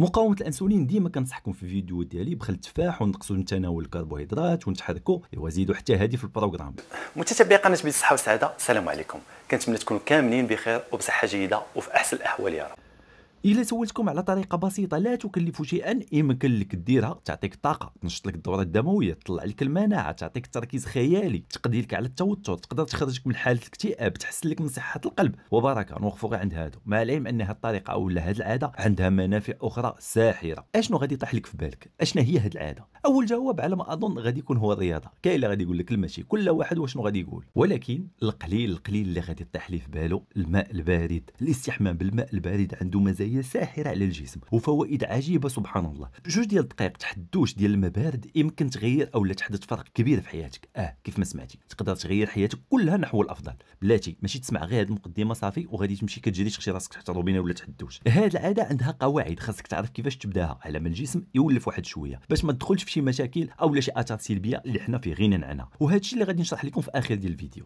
مقاومه الانسولين ديما كنصحكم في الفيديو ديالي بخل التفاح ونقصوا من تناول الكربوهيدرات ونتحركوا ايوا زيدوا حتى هذه في البروغرام متتبعي قناه بالصحه والسعاده السلام عليكم كنتمنى تكونوا كاملين بخير وبصحه جيده وفي احسن الاحوال يا رب الا سولتكم على طريقه بسيطه لا تكلف شيئا يمكن لك ديرها تعطيك طاقه تنشط لك الدوره الدمويه تطلع لك المناعه تعطيك تركيز خيالي تقضي لك على التوتر تقدر تخرجك من حاله الاكتئاب تحسن لك من صحه القلب وبركه نوقفوا غير عند هادو مع العلم ان هاد الطريقه او هاد العاده عندها منافع اخرى ساحره اشنو غادي يطيح لك في بالك اشنا هي هاد العاده اول جواب على ما اظن غادي يكون هو الرياضه كاين اللي غادي يقول لك المشي كل واحد واشنو غادي يقول ولكن القليل القليل اللي غادي يطيح لي في باله الماء البارد الاستحمام بالماء البارد عنده مزايا هي ساحره على الجسم وفوائد عجيبه سبحان الله جوج ديال الدقائق تحدوش ديال المبارد يمكن تغير او لا تحدث فرق كبير في حياتك اه كيف ما سمعتي تقدر تغير حياتك كلها نحو الافضل بلاتي ماشي تسمع غير هذه المقدمه صافي وغادي تمشي كتجري تخشي راسك تحت الروبينه ولا تحدوش هذه هاد العاده عندها قواعد خاصك تعرف كيفاش تبداها على ما الجسم يولف واحد شويه باش ما تدخلش في شي مشاكل او لا شي اثار سلبيه اللي حنا في غنى عنها وهذا الشيء اللي غادي نشرح لكم في اخر ديال الفيديو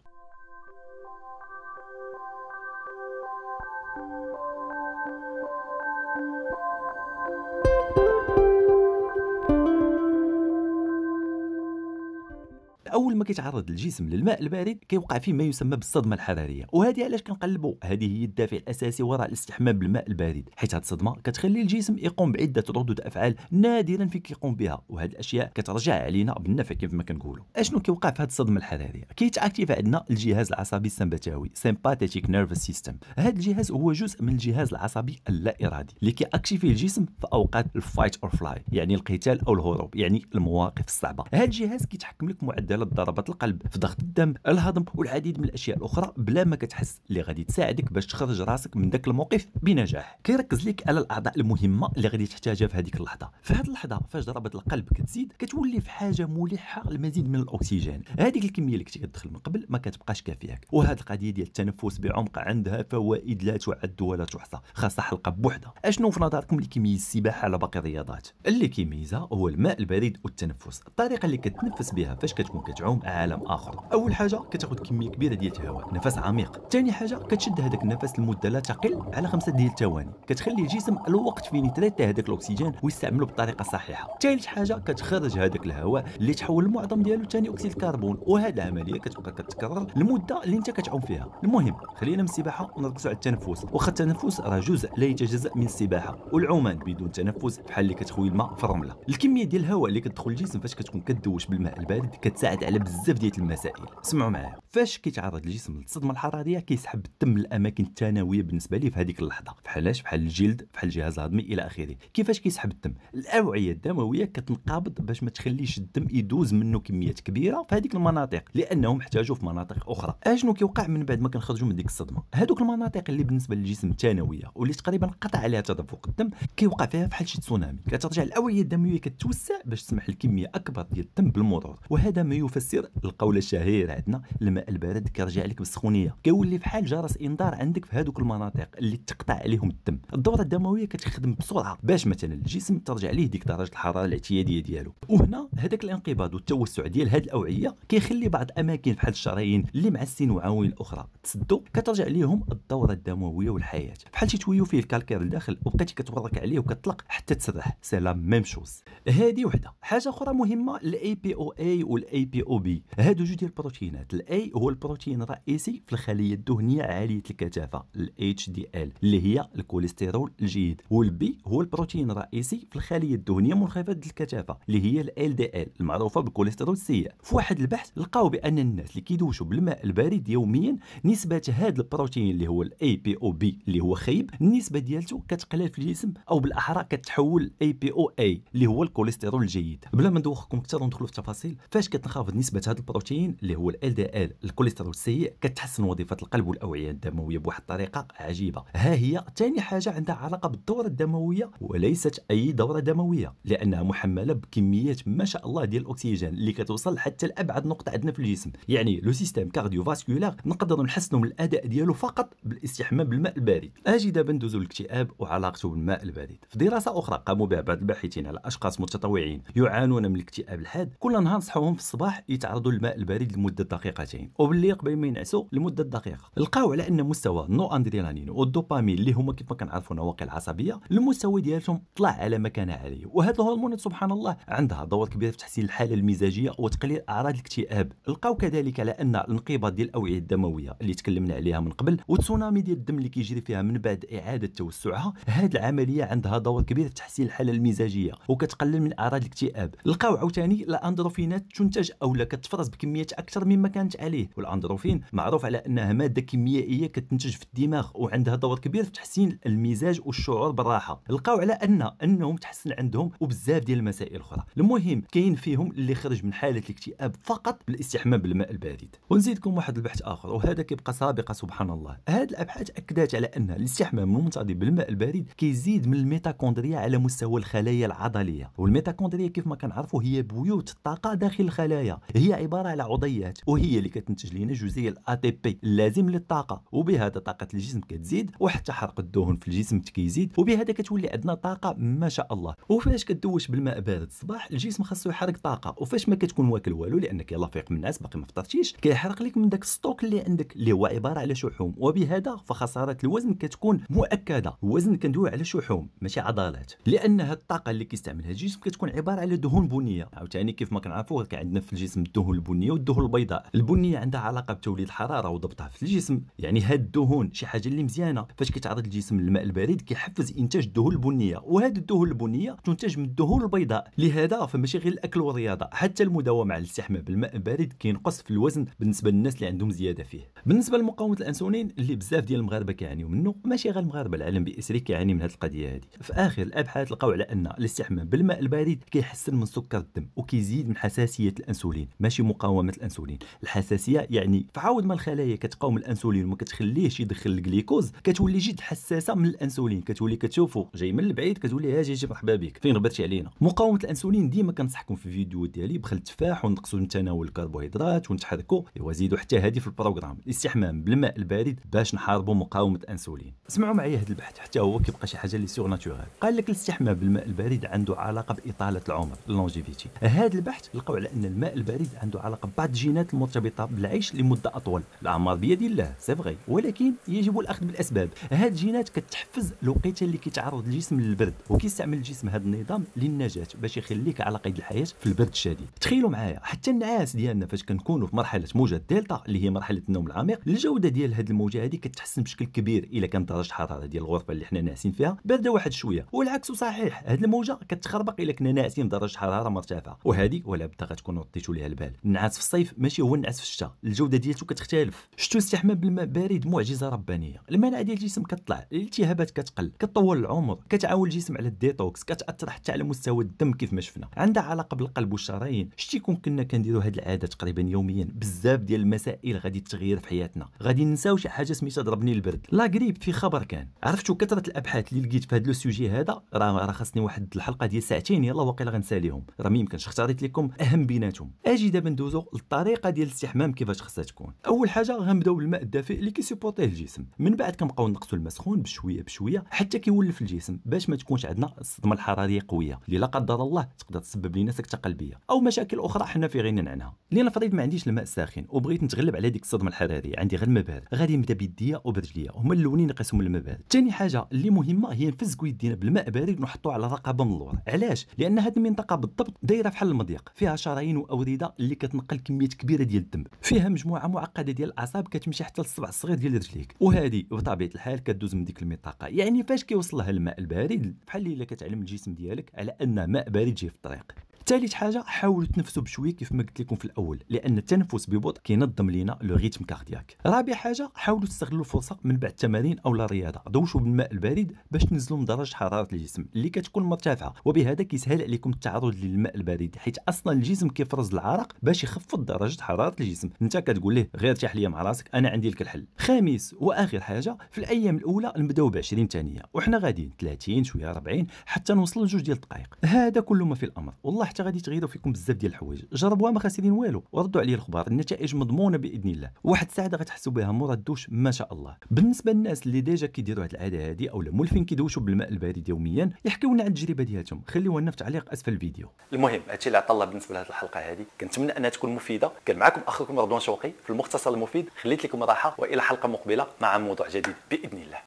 اول ما كيتعرض الجسم للماء البارد كيوقع فيه ما يسمى بالصدمه الحراريه وهذه علاش كنقلبوا هذه هي الدافع الاساسي وراء الاستحمام بالماء البارد حيت هذه الصدمه كتخلي الجسم يقوم بعده ردود افعال نادرا فين كيقوم بها وهذه الاشياء كترجع علينا بالنفع كيف ما كنقولوا اشنو كيوقع في هذه الصدمه الحراريه كيتاكتيف عندنا الجهاز العصبي السمبتاوي سيمباتيك نيرفس سيستم هذا الجهاز هو جزء من الجهاز العصبي اللا ارادي اللي كياكتيفي الجسم في اوقات الفايت اور فلاي يعني القتال او الهروب يعني المواقف الصعبه هذا الجهاز كيتحكم لك معدل ضربات القلب في ضغط الدم الهضم والعديد من الاشياء الاخرى بلا ما كتحس اللي غادي تساعدك باش تخرج راسك من ذاك الموقف بنجاح كيركز لك على الاعضاء المهمه اللي غادي تحتاجها في هذيك اللحظه في هذه اللحظه فاش ضربات القلب كتزيد كتولي في حاجه ملحه لمزيد من الاكسجين هذيك الكميه اللي كنتي كتدخل من قبل ما كتبقاش كافياك وهذه القضيه ديال التنفس بعمق عندها فوائد لا تعد ولا تحصى خاصه حلقه بوحدها اشنو في نظركم اللي كيميز السباحه على باقي الرياضات اللي كيميزها هو الماء البارد والتنفس الطريقه اللي كتنفس بها فاش كتكون كتعوم عالم اخر اول حاجه كتاخذ كميه كبيره ديال الهواء نفس عميق ثاني حاجه كتشد هذاك النفس لمده لا تقل على خمسة ديال الثواني كتخلي الجسم الوقت فين يتلاتى هذاك الاكسجين ويستعمله بطريقه صحيحه ثالث حاجه كتخرج هذاك الهواء اللي تحول المعظم ديالو ثاني اكسيد الكربون وهذه العمليه كتبقى كتكرر المده اللي انت كتعوم فيها المهم خلينا من السباحه ونركزوا على التنفس واخا التنفس راه جزء لا يتجزا من السباحه والعومان بدون تنفس بحال اللي كتخوي الماء في الرمله الكميه ديال الهواء اللي كتدخل الجسم فاش كتكون كدوش بالماء البارد كتساعد على بزاف ديال المسائل سمعوا معايا فاش كيتعرض الجسم للصدمه الحراريه كيسحب الدم للاماكن الثانويه بالنسبه ليه في هذيك اللحظه بحالاش بحال الجلد بحال الجهاز الهضمي الى اخره كيفاش كيسحب الدم الاوعيه الدمويه كتنقبض باش ما تخليش الدم يدوز منه كميات كبيره في هذيك المناطق لانهم احتاجوا في مناطق اخرى اشنو كيوقع من بعد ما كنخرجوا من ديك الصدمه هذوك المناطق اللي بالنسبه للجسم الثانويه واللي تقريبا قطع عليها تدفق الدم كيوقع فيها بحال شي تسونامي كترجع الاوعيه الدمويه كتوسع باش تسمح لكميه اكبر ديال الدم بالمرور وهذا ما يوفى المفسر القول الشهير عندنا الماء البارد كيرجع لك بالسخونيه كيولي بحال جرس انذار عندك في هذوك المناطق اللي تقطع عليهم الدم الدوره الدمويه كتخدم بسرعه باش مثلا الجسم ترجع ليه ديك درجه الحراره الاعتياديه ديالو وهنا هذاك الانقباض والتوسع ديال هذه الاوعيه كيخلي بعض الاماكن بحال الشرايين اللي مع وعوين اخرى تسدو كترجع ليهم الدوره الدمويه والحياه بحال شي تويو فيه الكالكير لداخل وبقيتي كتورك عليه وكطلق حتى تسرح سي لا ميم شوز هذه وحده حاجه اخرى مهمه الاي بي او اي والاي بي او بي هادو جوج ديال البروتينات الاي هو البروتين الرئيسي في الخليه الدهنيه عاليه الكثافه الاتش دي ال اللي هي الكوليسترول الجيد والبي هو البروتين الرئيسي في الخليه الدهنيه منخفضه الكثافه اللي هي ال دي ال المعروفه بالكوليسترول السيء في واحد البحث لقاو بان الناس اللي كيدوشوا بالماء البارد يوميا نسبه هذا البروتين اللي هو الاي بي او بي اللي هو خايب النسبه ديالته كتقلل في الجسم او بالاحرى كتحول اي بي او اي اللي هو الكوليسترول الجيد بلا ما ندوخكم اكثر وندخلوا في التفاصيل فاش كتنخفض بالنسبه لهذا البروتين اللي هو ال دي ال الكوليسترول السيء كتحسن وظيفه القلب والاوعيه الدمويه بواحد الطريقه عجيبه ها هي ثاني حاجه عندها علاقه بالدوره الدمويه وليست اي دوره دمويه لانها محمله بكميات ما شاء الله ديال الاكسجين اللي كتوصل حتى لابعد نقطه عندنا في الجسم يعني لو سيستيم كارديو فاسكولار نقدر نحسنوا من الاداء ديالو فقط بالاستحمام بالماء البارد اجي دابا ندوزو للاكتئاب وعلاقته بالماء البارد في دراسه اخرى قاموا بها بعض الباحثين على اشخاص متطوعين يعانون من الاكتئاب الحاد كل نهار نصحوهم في الصباح يتعرضوا للماء البارد لمده دقيقتين وباللي قبل ما ينعسوا لمده دقيقه لقاو على ان مستوى النو اندرينالين والدوبامين اللي هما كيف ما كنعرفوا نواقي العصبيه المستوى ديالهم طلع على ما كان عليه وهذا الهرمون سبحان الله عندها دور كبير في تحسين الحاله المزاجيه وتقليل اعراض الاكتئاب لقاو كذلك على ان الانقباض ديال الاوعيه الدمويه اللي تكلمنا عليها من قبل والتسونامي ديال الدم اللي كيجري فيها من بعد اعاده توسعها هذه العمليه عندها دور كبير في تحسين الحاله المزاجيه وكتقلل من اعراض الاكتئاب لقاو عاوتاني الاندروفينات تنتج او ولا كتفرز بكميات اكثر مما كانت عليه والاندروفين معروف على انها ماده كيميائيه كتنتج في الدماغ وعندها دور كبير في تحسين المزاج والشعور بالراحه لقاو على ان انهم تحسن عندهم وبزاف ديال المسائل الاخرى المهم كاين فيهم اللي خرج من حاله الاكتئاب فقط بالاستحمام بالماء البارد ونزيدكم واحد البحث اخر وهذا كيبقى سابقه سبحان الله هذه الابحاث اكدت على ان الاستحمام المنتظم بالماء البارد كيزيد من الميتاكوندريا على مستوى الخلايا العضليه والميتاكوندريا كيف ما كنعرفوا هي بيوت الطاقه داخل الخلايا هي عباره على عضيات وهي اللي كتنتج لنا جزيء الاي تي بي اللازم للطاقه وبهذا طاقه الجسم كتزيد وحتى حرق الدهون في الجسم كيزيد وبهذا كتولي عندنا طاقه ما شاء الله وفاش كدوش بالماء بارد الصباح الجسم خاصو يحرق طاقه وفاش ما كتكون واكل والو لانك يلا فيق من الناس باقي ما فطرتيش كيحرق لك من داك الستوك اللي عندك اللي هو عباره على شحوم وبهذا فخساره الوزن كتكون مؤكده الوزن كندوي على شحوم ماشي عضلات لان هاد الطاقه اللي كيستعملها الجسم كتكون عباره على دهون بنيه عاوتاني كيف ما كنعرفوا عندنا في الجسم الجسم الدهون البنيه والدهون البيضاء البنيه عندها علاقه بتوليد الحراره وضبطها في الجسم يعني هاد الدهون شي حاجه اللي مزيانه فاش كيتعرض الجسم للماء البارد كيحفز انتاج الدهون البنيه وهاد الدهون البنيه تنتج من الدهون البيضاء لهذا فماشي غير الاكل والرياضه حتى المداومه على الاستحمام بالماء البارد كينقص في الوزن بالنسبه للناس اللي عندهم زياده فيه بالنسبه لمقاومه الانسولين اللي بزاف ديال المغاربه كيعانيو منه ماشي غير المغاربه العالم باسره كيعاني من هذه القضيه هذه في اخر الابحاث لقاو على ان الاستحمام بالماء البارد كيحسن من سكر الدم وكيزيد من حساسيه الانسولين الانسولين ماشي مقاومه الانسولين الحساسيه يعني فعاود ما الخلايا كتقاوم الانسولين وما كتخليهش يدخل الجليكوز كتولي جد حساسه من الانسولين كتولي كتشوفو جاي من البعيد كتولي ها جاي مرحبا بك فين غبرتي علينا مقاومه الانسولين ديما كنصحكم في الفيديو ديالي بخل التفاح ونقصوا من تناول الكربوهيدرات ونتحركوا ايوا زيدوا حتى هذه في البروغرام الاستحمام بالماء البارد باش نحاربوا مقاومه الانسولين اسمعوا معايا هذا البحث حتى هو كيبقى شي حاجه اللي سيغ ناتورال قال لك الاستحمام بالماء البارد عنده علاقه باطاله العمر اللونجيفيتي هذا البحث لقوا على ان الماء البريد عنده علاقه ببعض الجينات المرتبطه بالعيش لمده اطول الاعمار بيد الله سي فغي ولكن يجب الاخذ بالاسباب هاد الجينات كتحفز الوقيته اللي كيتعرض الجسم للبرد وكيستعمل الجسم هذا النظام للنجاه باش يخليك على قيد الحياه في البرد الشديد تخيلوا معايا حتى النعاس ديالنا فاش كنكونوا في مرحله موجه دلتا اللي هي مرحله النوم العميق الجوده ديال هاد الموجه هذه كتحسن بشكل كبير الا كانت درجه الحراره ديال الغرفه اللي حنا ناعسين فيها بارده واحد شويه والعكس صحيح هاد الموجه كتخربق الا كنا ناعسين بدرجه حراره مرتفعه وهذه ولا بد غتكون رديتوا يديروا ليها البال النعاس في الصيف ماشي هو النعاس في الشتاء الجوده ديالته كتختلف شتو الاستحمام بالماء بارد معجزه ربانيه المناعه ديال الجسم كتطلع الالتهابات كتقل كطول العمر كتعاون الجسم على الديتوكس كتاثر حتى على مستوى الدم كيف ما شفنا عندها علاقه بالقلب والشرايين شتي كون كنا كنديروا هذه العاده تقريبا يوميا بزاف ديال المسائل غادي تغير في حياتنا غادي ننساو شي حاجه سميتها ضربني البرد لا غريب في خبر كان عرفتوا كثره الابحاث اللي لقيت في هذا لو سوجي هذا راه خاصني واحد الحلقه ديال ساعتين يلا واقيلا غنساليهم راه ما يمكنش اختاريت لكم اهم بيناتهم اجي دابا ندوزو للطريقه ديال الاستحمام كيفاش خصها تكون اول حاجه غنبداو بالماء الدافئ اللي كيسيبورتيه الجسم من بعد كنبقاو نقصوا الماء سخون بشويه بشويه حتى كيولف الجسم باش ما تكونش عندنا الصدمه الحراريه قويه اللي لا قدر الله تقدر تسبب لنا سكته قلبيه او مشاكل اخرى حنا في غنى عنها لنفرض ما عنديش الماء الساخن وبغيت نتغلب على ديك الصدمه الحراريه عندي غير الماء بارد غادي نبدا بيديا وبرجليا هما الاولين نقسم الماء بارد ثاني حاجه اللي مهمه هي نفزكو يدينا بالماء بارد ونحطوه على الرقبه من اللور علاش لان هذه المنطقه بالضبط دايره بحال المضيق فيها شرايين واورده الجليده اللي كتنقل كميات كبيره ديال الدم فيها مجموعه معقده ديال الاعصاب كتمشي حتى للصبع الصغير ديال رجليك وهذه بطبيعه الحال كدوز من ديك المنطقه يعني فاش كيوصلها الماء البارد بحال اللي كتعلم الجسم ديالك على ان ماء بارد جاي في الطريق ثالث حاجه حاولوا تنفسوا بشويه كيف ما قلت لكم في الاول لان التنفس ببطء كينظم لينا لو ريتم كاردياك رابع حاجه حاولوا تستغلوا الفرصه من بعد التمارين او الرياضه دوشوا بالماء البارد باش تنزلوا من درجه حراره الجسم اللي كتكون مرتفعه وبهذا كيسهل عليكم التعرض للماء البارد حيت اصلا الجسم كيفرز العرق باش يخفض درجه حراره الجسم انت كتقول له غير ارتاح ليا مع راسك انا عندي لك الحل خامس واخر حاجه في الايام الاولى نبداو ب 20 ثانيه وحنا غاديين 30 شويه 40 حتى نوصل لجوج ديال الدقائق هذا كل ما في الامر والله حتى غادي تغيروا فيكم بزاف ديال الحوايج جربوها ما خاسرين والو وردوا عليا الخبر النتائج مضمونه باذن الله واحد الساعه غتحسوا بها مورا الدوش ما شاء الله بالنسبه للناس اللي ديجا كيديروا هذه العاده هذه او مولفين كيدوشوا بالماء البارد يوميا يحكيو لنا على التجربه ديالتهم خليوها لنا في تعليق اسفل الفيديو المهم هادشي اللي عطى الله بالنسبه لهذه الحلقه هذه كنتمنى انها تكون مفيده كان معكم اخوكم رضوان شوقي في المختصر المفيد خليت لكم راحه والى حلقه مقبله مع موضوع جديد باذن الله